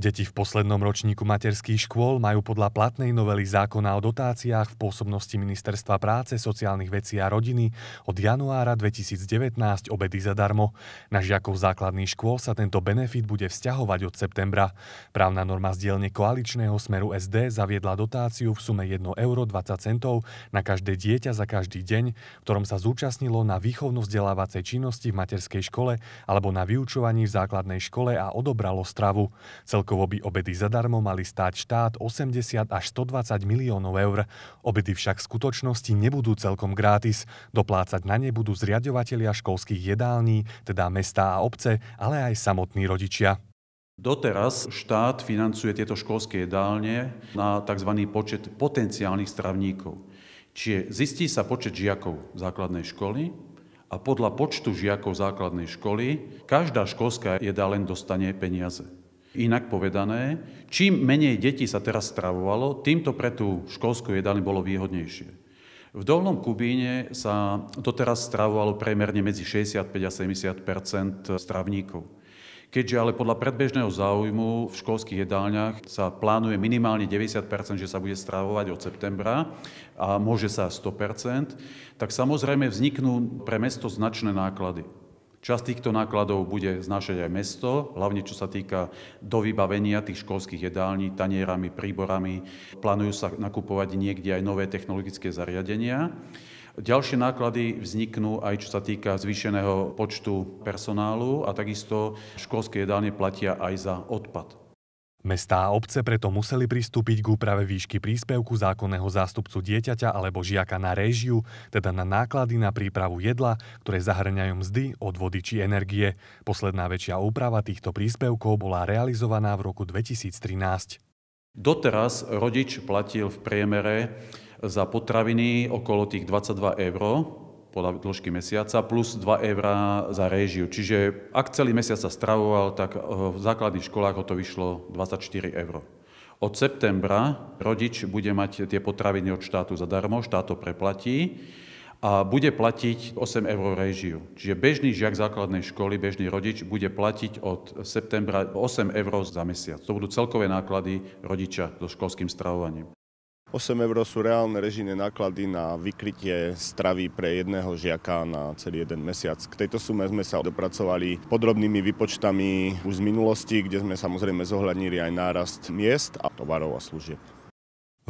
Deti v poslednom ročníku materských škôl majú podľa platnej novely zákona o dotáciách v pôsobnosti Ministerstva práce, sociálnych vecí a rodiny od januára 2019 obedy zadarmo. Na žiakov základných škôl sa tento benefit bude vzťahovať od septembra. Právna norma z dielne koaličného smeru SD zaviedla dotáciu v sume 1,20 euro centov na každé dieťa za každý deň, v ktorom sa zúčastnilo na výchovno-vzdelávacej činnosti v materskej škole alebo na vyučovaní v základnej škole a odobralo stravu. Celkovo Celkovo by obedy zadarmo mali stáť štát 80 až 120 miliónov eur. Obedy však v skutočnosti nebudú celkom gratis. Doplácať na ne budú zriadovatelia školských jedální, teda mestá a obce, ale aj samotní rodičia. Doteraz štát financuje tieto školské jedálne na tzv. počet potenciálnych stravníkov. Čiže zistí sa počet žiakov základnej školy a podľa počtu žiakov základnej školy každá školská jedáleň dostane peniaze. Inak povedané, čím menej detí sa teraz stravovalo, týmto pre tú školskú jedálne bolo výhodnejšie. V Dolnom Kubíne sa doteraz stravovalo priemerne medzi 65 a 70 stravníkov. Keďže ale podľa predbežného záujmu v školských jedálniach sa plánuje minimálne 90 že sa bude stravovať od septembra a môže sa 100 tak samozrejme vzniknú pre mesto značné náklady. Časť týchto nákladov bude znašať aj mesto, hlavne čo sa týka dovybavenia tých školských jedální, tanierami, príborami. Plánujú sa nakupovať niekde aj nové technologické zariadenia. Ďalšie náklady vzniknú aj čo sa týka zvýšeného počtu personálu a takisto školské jedálne platia aj za odpad. Mestá a obce preto museli pristúpiť k úprave výšky príspevku zákonného zástupcu dieťaťa alebo žiaka na réžiu, teda na náklady na prípravu jedla, ktoré zahrňajú mzdy, odvody či energie. Posledná väčšia úprava týchto príspevkov bola realizovaná v roku 2013. Doteraz rodič platil v priemere za potraviny okolo tých 22 eur podľa dĺžky mesiaca, plus 2 eur za réžiu. Čiže ak celý mesiac sa stravoval, tak eh, v základných školách ho to vyšlo 24 eur. Od septembra rodič bude mať tie potraviny od štátu zadarmo, štát to preplatí a bude platiť 8 eur režiu. Čiže bežný žiak základnej školy, bežný rodič bude platiť od septembra 8 eur za mesiac. To budú celkové náklady rodiča so školským stravovaním. 8 eur sú reálne režijné náklady na vykrytie stravy pre jedného žiaka na celý jeden mesiac. K tejto sume sme sa dopracovali podrobnými vypočtami už z minulosti, kde sme samozrejme zohľadnili aj nárast miest a tovarov a služieb.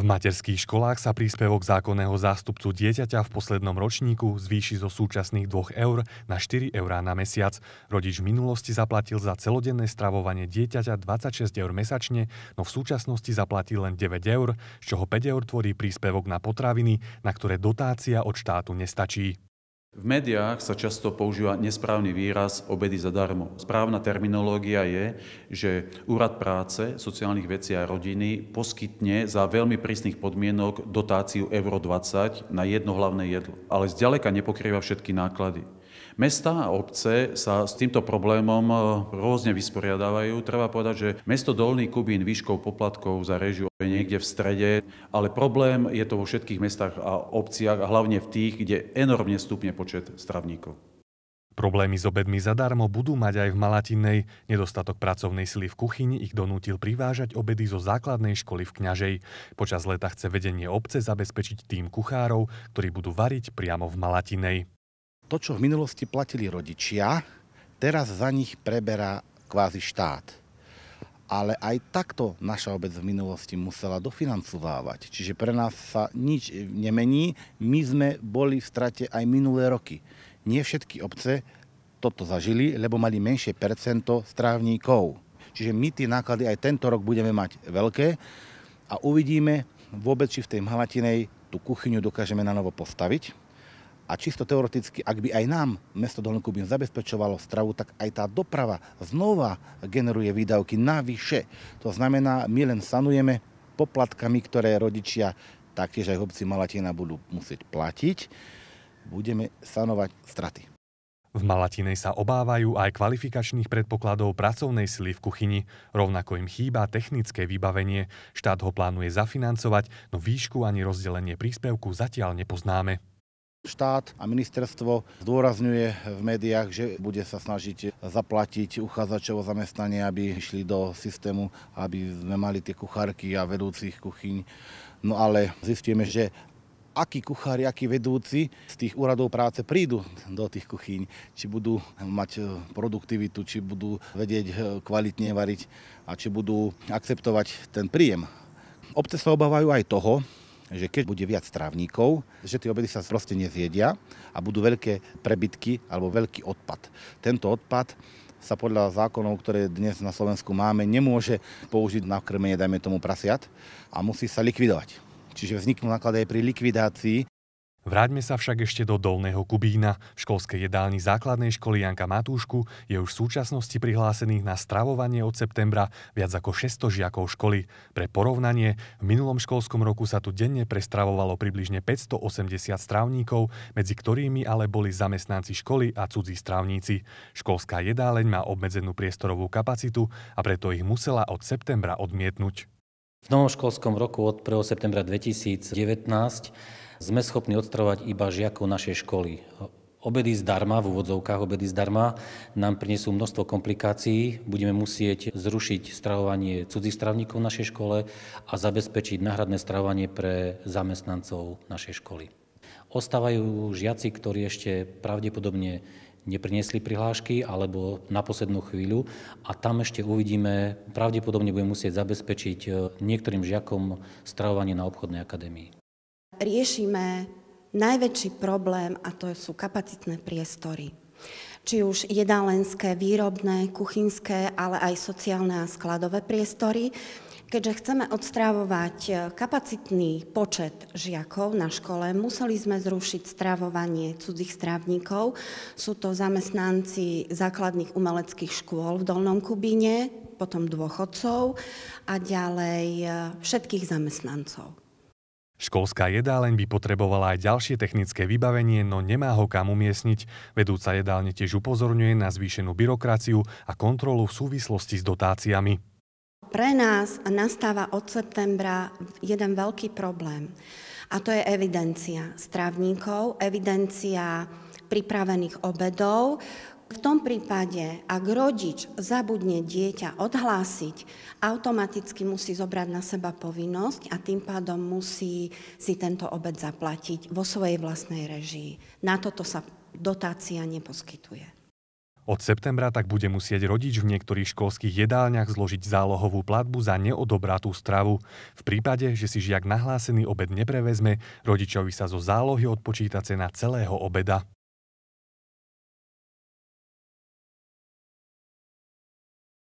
V materských školách sa príspevok zákonného zástupcu dieťaťa v poslednom ročníku zvýši zo súčasných 2 eur na 4 eurá na mesiac. Rodič v minulosti zaplatil za celodenné stravovanie dieťaťa 26 eur mesačne, no v súčasnosti zaplatí len 9 eur, z čoho 5 eur tvorí príspevok na potraviny, na ktoré dotácia od štátu nestačí. V médiách sa často používa nesprávny výraz obedy zadarmo. Správna terminológia je, že Úrad práce, sociálnych vecí a rodiny poskytne za veľmi prísnych podmienok dotáciu euro 20 na jedno hlavné jedlo, ale zďaleka nepokrýva všetky náklady. Mesta a obce sa s týmto problémom e, rôzne vysporiadávajú. Treba povedať, že mesto Dolný Kubín výškou poplatkov za režiu je niekde v strede, ale problém je to vo všetkých mestách a obciach, a hlavne v tých, kde enormne stupne počet stravníkov. Problémy s obedmi zadarmo budú mať aj v malatinej. Nedostatok pracovnej sily v kuchyni ich donútil privážať obedy zo základnej školy v Kňažej. Počas leta chce vedenie obce zabezpečiť tým kuchárov, ktorí budú variť priamo v Malatinej to, čo v minulosti platili rodičia, teraz za nich preberá kvázi štát. Ale aj takto naša obec v minulosti musela dofinancovávať. Čiže pre nás sa nič nemení. My sme boli v strate aj minulé roky. Nie všetky obce toto zažili, lebo mali menšie percento strávníkov. Čiže my tie náklady aj tento rok budeme mať veľké a uvidíme vôbec, či v tej Mhalatinej tú kuchyňu dokážeme na novo postaviť a čisto teoreticky, ak by aj nám mesto Dolný Kubín zabezpečovalo stravu, tak aj tá doprava znova generuje výdavky navyše. To znamená, my len sanujeme poplatkami, ktoré rodičia taktiež aj obci Malatina budú musieť platiť. Budeme sanovať straty. V Malatinej sa obávajú aj kvalifikačných predpokladov pracovnej sily v kuchyni. Rovnako im chýba technické vybavenie. Štát ho plánuje zafinancovať, no výšku ani rozdelenie príspevku zatiaľ nepoznáme. Štát a ministerstvo zdôrazňuje v médiách, že bude sa snažiť zaplatiť uchádzačov o zamestnanie, aby išli do systému, aby sme mali tie kuchárky a vedúcich kuchyň. No ale zistíme, že akí kuchári, akí vedúci z tých úradov práce prídu do tých kuchyň, či budú mať produktivitu, či budú vedieť kvalitne variť a či budú akceptovať ten príjem. Obce sa obávajú aj toho, že keď bude viac trávnikov, že tie obedy sa proste nezjedia a budú veľké prebytky alebo veľký odpad. Tento odpad sa podľa zákonov, ktoré dnes na Slovensku máme, nemôže použiť na krmenie, dajme tomu prasiat, a musí sa likvidovať. Čiže vzniknú náklady aj pri likvidácii Vráťme sa však ešte do Dolného Kubína. V školskej jedálni základnej školy Janka Matúšku je už v súčasnosti prihlásených na stravovanie od septembra viac ako 600 žiakov školy. Pre porovnanie, v minulom školskom roku sa tu denne prestravovalo približne 580 strávníkov, medzi ktorými ale boli zamestnanci školy a cudzí strávníci. Školská jedáleň má obmedzenú priestorovú kapacitu a preto ich musela od septembra odmietnúť. V novom školskom roku od 1. septembra 2019 sme schopní odstrovať iba žiakov našej školy. Obedy zdarma, v úvodzovkách obedy zdarma, nám prinesú množstvo komplikácií. Budeme musieť zrušiť stravovanie cudzích stravníkov v našej škole a zabezpečiť náhradné stravovanie pre zamestnancov našej školy. Ostávajú žiaci, ktorí ešte pravdepodobne neprinesli prihlášky alebo na poslednú chvíľu a tam ešte uvidíme, pravdepodobne budeme musieť zabezpečiť e, niektorým žiakom stravovanie na obchodnej akadémii riešime najväčší problém a to sú kapacitné priestory. Či už jedálenské, výrobné, kuchynské, ale aj sociálne a skladové priestory. Keďže chceme odstravovať e, kapacitný počet žiakov na škole, museli sme zrušiť stravovanie cudzích strávnikov. Sú to zamestnanci základných umeleckých škôl v Dolnom Kubíne, potom dôchodcov a ďalej e, všetkých zamestnancov. Školská jedáleň by potrebovala aj ďalšie technické vybavenie, no nemá ho kam umiestniť. Vedúca jedálne tiež upozorňuje na zvýšenú byrokraciu a kontrolu v súvislosti s dotáciami. Pre nás nastáva od septembra jeden veľký problém a to je evidencia strávníkov, evidencia pripravených obedov, v tom prípade, ak rodič zabudne dieťa odhlásiť, automaticky musí zobrať na seba povinnosť a tým pádom musí si tento obed zaplatiť vo svojej vlastnej režii. Na toto sa dotácia neposkytuje. Od septembra tak bude musieť rodič v niektorých školských jedálniach zložiť zálohovú platbu za neodobratú stravu. V prípade, že si žiak nahlásený obed neprevezme, rodičovi sa zo zálohy odpočíta cena celého obeda.